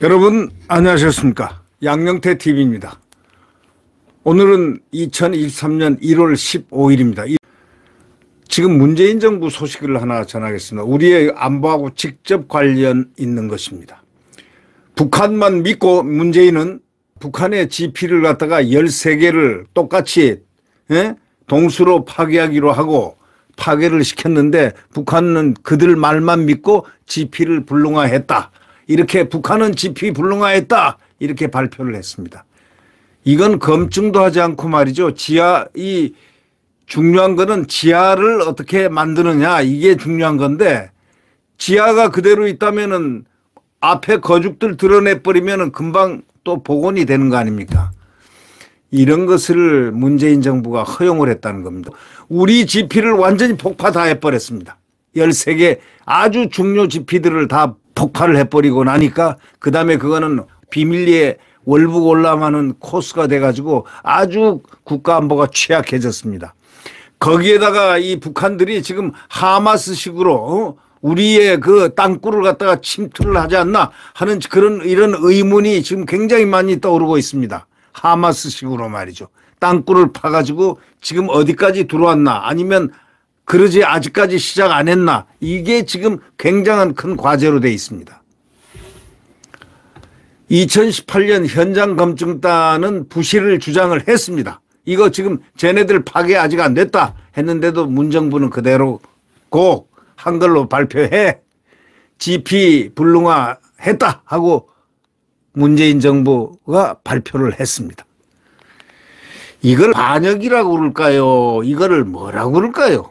여러분 안녕하셨습니까? 양영태 TV입니다. 오늘은 2023년 1월 15일입니다. 지금 문재인 정부 소식을 하나 전하겠습니다. 우리의 안보하고 직접 관련 있는 것입니다. 북한만 믿고 문재인은 북한의 GP를 갖다가 13개를 똑같이 예? 동수로 파괴하기로 하고 파괴를 시켰는데 북한은 그들 말만 믿고 지피를 불능화했다. 이렇게 북한은 지피 불능화했다. 이렇게 발표를 했습니다. 이건 검증도 하지 않고 말이죠. 지하 이 중요한 거는 지하를 어떻게 만드느냐 이게 중요한 건데 지하가 그대로 있다면은 앞에 거죽들 드러내 버리면은 금방 또 복원이 되는 거 아닙니까? 이런 것을 문재인 정부가 허용을 했다는 겁니다. 우리 지피를 완전히 폭파 다 해버렸습니다. 13개 아주 중요 지피들을 다 폭파를 해버리고 나니까 그 다음에 그거는 비밀리에 월북 올라가는 코스가 돼가지고 아주 국가안보가 취약해졌습니다. 거기에다가 이 북한들이 지금 하마스식으로 어? 우리의 그 땅굴을 갖다가 침투를 하지 않나 하는 그런 이런 의문이 지금 굉장히 많이 떠오르고 있습니다. 하마스식으로 말이죠. 땅굴을 파가지고 지금 어디까지 들어왔나 아니면 그러지 아직까지 시작 안 했나 이게 지금 굉장한 큰 과제로 돼 있습니다. 2018년 현장 검증단은 부실을 주장을 했습니다. 이거 지금 쟤네들 파괴 아직 안 됐다 했는데도 문정부는 그대로 고 한글로 발표해 GP 불능화 했다 하고 문재인 정부가 발표를 했습니다. 이걸 반역이라고 그럴까요? 이거를 뭐라고 그럴까요?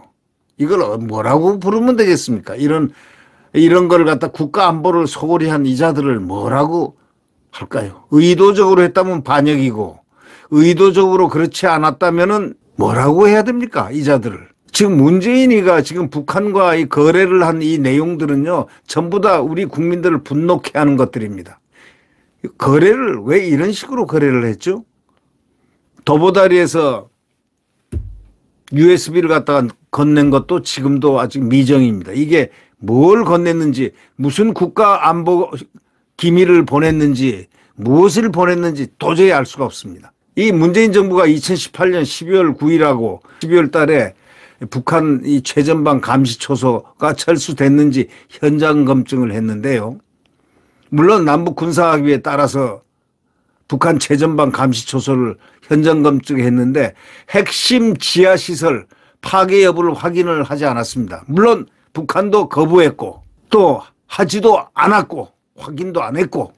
이걸 뭐라고 부르면 되겠습니까? 이런 이런 걸 갖다 국가 안보를 소홀히 한 이자들을 뭐라고 할까요? 의도적으로 했다면 반역이고 의도적으로 그렇지 않았다면은 뭐라고 해야 됩니까? 이자들을. 지금 문재인이가 지금 북한과의 거래를 한 이 내용들은요, 전부 다 우리 국민들을 분노케 하는 것들입니다. 거래를 왜 이런 식으로 거래를 했죠? 도보다리에서 USB를 갖다가 건넨 것도 지금도 아직 미정입니다. 이게 뭘 건넸는지, 무슨 국가 안보 기밀을 보냈는지, 무엇을 보냈는지 도저히 알 수가 없습니다. 이 문재인 정부가 2018년 12월 9일하고 12월 달에 북한 이 최전방 감시초소가 철수됐는지 현장 검증을 했는데요. 물론 남북 군사합의에 따라서 북한 최전방 감시 초소를 현장 검증했는데 핵심 지하 시설 파괴 여부를 확인을 하지 않았습니다. 물론 북한도 거부했고 또 하지도 않았고 확인도 안 했고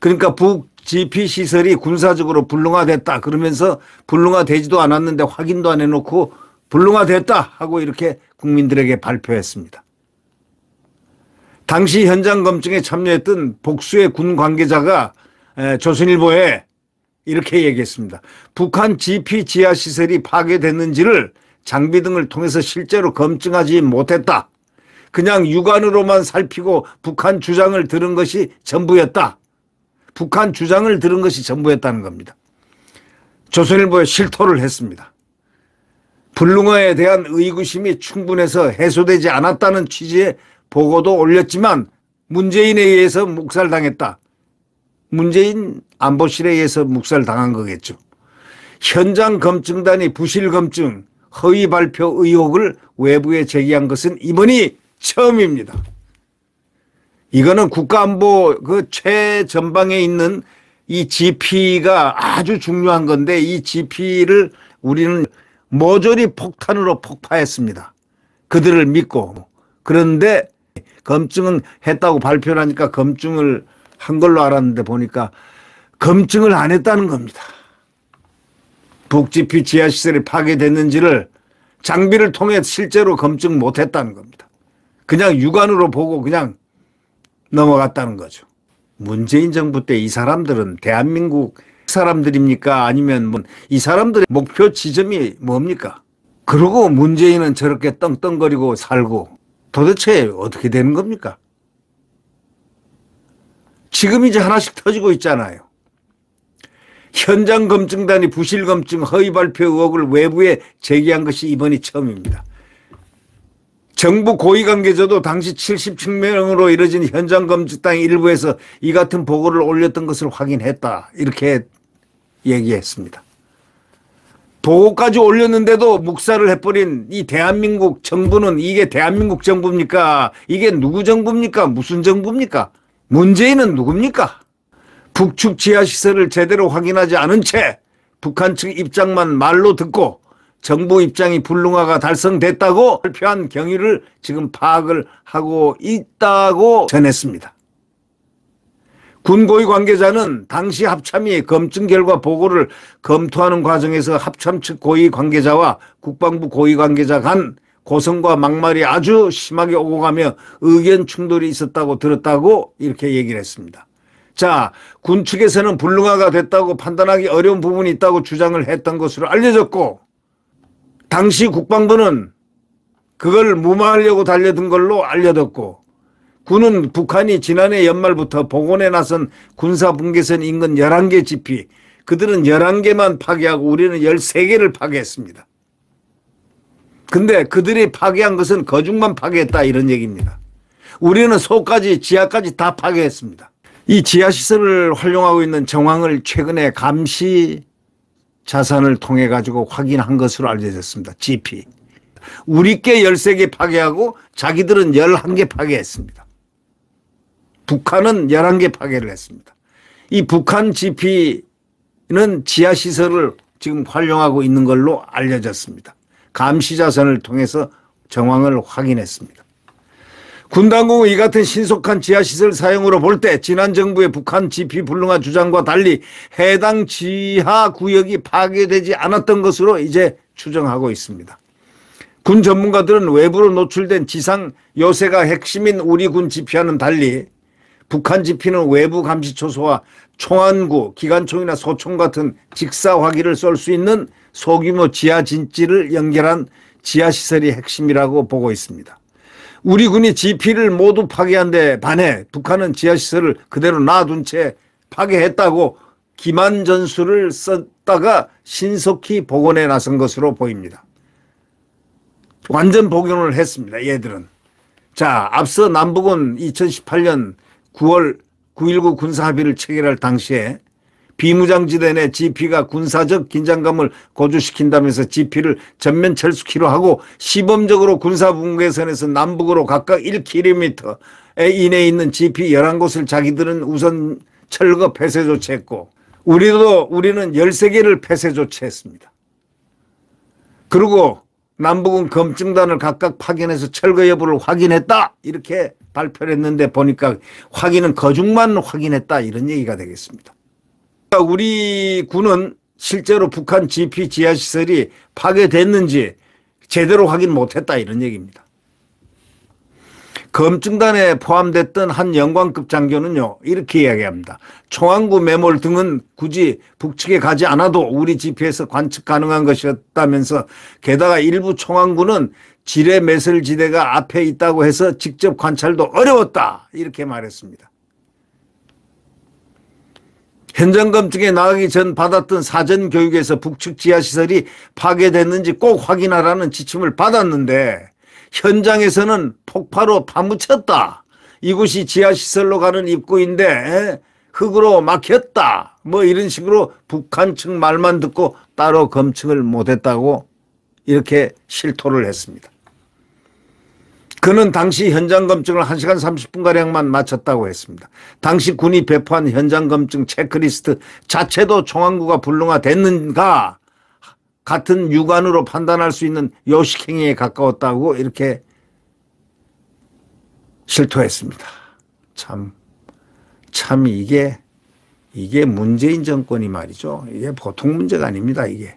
그러니까 북 GP 시설이 군사적으로 불능화됐다 그러면서 불능화되지도 않았는데 확인도 안 해놓고 불능화됐다 하고 이렇게 국민들에게 발표했습니다. 당시 현장 검증에 참여했던 복수의 군 관계자가 조선일보에 이렇게 얘기했습니다. 북한 GP 지하 시설이 파괴됐는지를 장비 등을 통해서 실제로 검증하지 못했다. 그냥 육안으로만 살피고 북한 주장을 들은 것이 전부였다. 북한 주장을 들은 것이 전부였다는 겁니다. 조선일보에 실토를 했습니다. 불능어에 대한 의구심이 충분해서 해소되지 않았다는 취지의 보고도 올렸지만 문재인에 의해서 묵살당했다. 문재인 안보실에 의해서 묵살당한 거겠죠. 현장 검증단이 부실 검증, 허위 발표 의혹을 외부에 제기한 것은 이번이 처음입니다. 이거는 국가안보 그 최전방에 있는 이 GP가 아주 중요한 건데 이 GP를 우리는 모조리 폭탄으로 폭파했습니다. 그들을 믿고 그런데 검증은 했다고 발표를 하니까 검증을 한 걸로 알았는데 보니까 검증을 안 했다는 겁니다. 북지피 지하시설이 파괴됐는지를 장비를 통해 실제로 검증 못했다는 겁니다. 그냥 육안으로 보고 그냥 넘어갔다는 거죠. 문재인 정부 때 이 사람들은 대한민국 사람들입니까? 아니면 뭐이 사람들의 목표 지점이 뭡니까? 그러고 문재인은 저렇게 떵떵거리고 살고 도대체 어떻게 되는 겁니까? 지금 이제 하나씩 터지고 있잖아요. 현장 검증단이 부실 검증 허위 발표 의혹을 외부에 제기한 것이 이번이 처음입니다. 정부 고위 관계자도 당시 77명으로 이뤄진 현장 검증단 일부에서 이 같은 보고를 올렸던 것을 확인했다. 이렇게 얘기했습니다. 도고까지 올렸는데도 묵살을 해버린 이 대한민국 정부는 이게 대한민국 정부입니까? 이게 누구 정부입니까? 무슨 정부입니까? 문재인은 누굽니까? 북측 지하시설을 제대로 확인하지 않은 채 북한 측 입장만 말로 듣고 정부 입장이 불능화가 달성됐다고 발표한 경위를 지금 파악을 하고 있다고 전했습니다. 군고위 관계자는 당시 합참이 검증 결과 보고를 검토하는 과정에서 합참 측 고위 관계자와 국방부 고위 관계자 간 고성과 막말이 아주 심하게 오고 가며 의견 충돌이 있었다고 들었다고 이렇게 얘기를 했습니다. 자, 군 측에서는 불능화가 됐다고 판단하기 어려운 부분이 있다고 주장을 했던 것으로 알려졌고, 당시 국방부는 그걸 무마하려고 달려든 걸로 알려졌고, 군은 북한이 지난해 연말부터 복원해 나선 군사분계선 인근 11개 지피 그들은 11개만 파괴하고 우리는 13개를 파괴했습니다. 근데 그들이 파괴한 것은 거중만 파괴했다 이런 얘기입니다. 우리는 소까지 지하까지 다 파괴했습니다. 이 지하시설을 활용하고 있는 정황을 최근에 감시 자산을 통해 가지고 확인한 것으로 알려졌습니다. GP. 우리께 13개 파괴하고 자기들은 11개 파괴했습니다. 북한은 11개 파괴를 했습니다. 이 북한 GP는 지하시설을 지금 활용하고 있는 걸로 알려졌습니다. 감시자선을 통해서 정황을 확인했습니다. 군 당국은 이 같은 신속한 지하시설 사용으로 볼 때 지난 정부의 북한 지피 불능한 주장과 달리 해당 지하 구역이 파괴되지 않았던 것으로 이제 추정하고 있습니다. 군 전문가들은 외부로 노출된 지상 요새가 핵심인 우리 군 지피와는 달리 북한 지피는 외부 감시 초소와 총안구, 기관총이나 소총 같은 직사화기를 쏠 수 있는 소규모 지하 진지를 연결한 지하시설이 핵심이라고 보고 있습니다. 우리 군이 지피를 모두 파괴한 데 반해 북한은 지하시설을 그대로 놔둔 채 파괴했다고 기만 전술을 썼다가 신속히 복원에 나선 것으로 보입니다. 완전 복용을 했습니다. 얘들은. 자, 앞서 남북은 2018년 9월 9.19 군사합의를 체결할 당시에 비무장지대 내 GP가 군사적 긴장감을 고조시킨다면서 GP를 전면 철수키로 하고 시범적으로 군사분계선에서 남북으로 각각 1km 이내에 있는 GP 11곳을 자기들은 우선 철거 폐쇄 조치했고 우리도 우리는 13개를 폐쇄 조치했습니다. 그리고 남북은 검증단을 각각 파견해서 철거 여부를 확인했다 이렇게 발표를 했는데 보니까 확인은 거중만 확인했다 이런 얘기가 되겠습니다. 그러니까 우리 군은 실제로 북한 GP 지하시설이 파괴됐는지 제대로 확인 못했다 이런 얘기입니다. 검증단에 포함됐던 한 영광급 장교는요 이렇게 이야기합니다. 총안구 매몰 등은 굳이 북측에 가지 않아도 우리 지피에서 관측 가능한 것이었다면서 게다가 일부 총안구는 지뢰 매설 지대가 앞에 있다고 해서 직접 관찰도 어려웠다 이렇게 말했습니다. 현장 검증에 나가기 전 받았던 사전 교육에서 북측 지하시설이 파괴됐는지 꼭 확인하라는 지침을 받았는데 현장에서는 폭파로 파묻혔다. 이곳이 지하시설로 가는 입구인데 흙으로 막혔다. 뭐 이런 식으로 북한 측 말만 듣고 따로 검증을 못했다고 이렇게 실토를 했습니다. 그는 당시 현장 검증을 1시간 30분가량만 마쳤다고 했습니다. 당시 군이 배포한 현장 검증 체크리스트 자체도 총안구가 불능화됐는가 같은 육안으로 판단할 수 있는 요식행위에 가까웠다고 이렇게 실토했습니다. 참, 참 이게, 이게 문재인 정권이 말이죠. 이게 보통 문제가 아닙니다. 이게.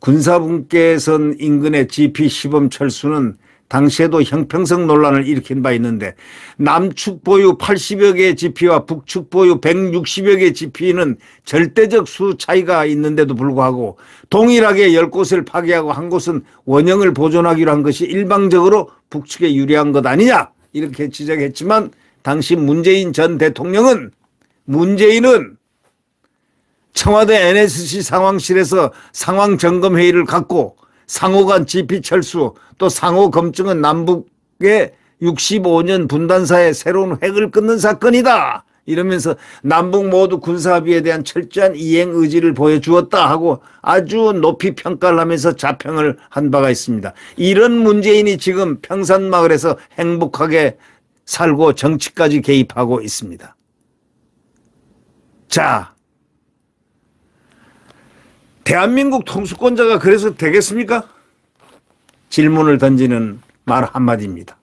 군사분께선 인근의 GP 시범 철수는 당시에도 형평성 논란을 일으킨 바 있는데 남측 보유 80여 개의 지피와 북측 보유 160여 개의 지피는 절대적 수 차이가 있는데도 불구하고 동일하게 10곳을 파괴하고 한 곳은 원형을 보존하기로 한 것이 일방적으로 북측에 유리한 것 아니냐 이렇게 지적했지만 당시 문재인 전 대통령은 문재인은 청와대 NSC 상황실에서 상황 점검 회의를 갖고 상호간 지피 철수 또 상호 검증은 남북의 65년 분단사의 새로운 획을 끊는 사건이다. 이러면서 남북 모두 군사합의에 대한 철저한 이행 의지를 보여주었다 하고 아주 높이 평가를 하면서 자평을 한 바가 있습니다. 이런 문재인이 지금 평산마을에서 행복하게 살고 정치까지 개입하고 있습니다. 자, 대한민국 통수권자가 그래서 되겠습니까? 질문을 던지는 말 한마디입니다.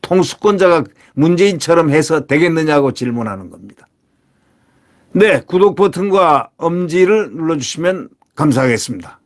통수권자가 문재인처럼 해서 되겠느냐고 질문하는 겁니다. 네, 구독 버튼과 엄지를 눌러주시면 감사하겠습니다.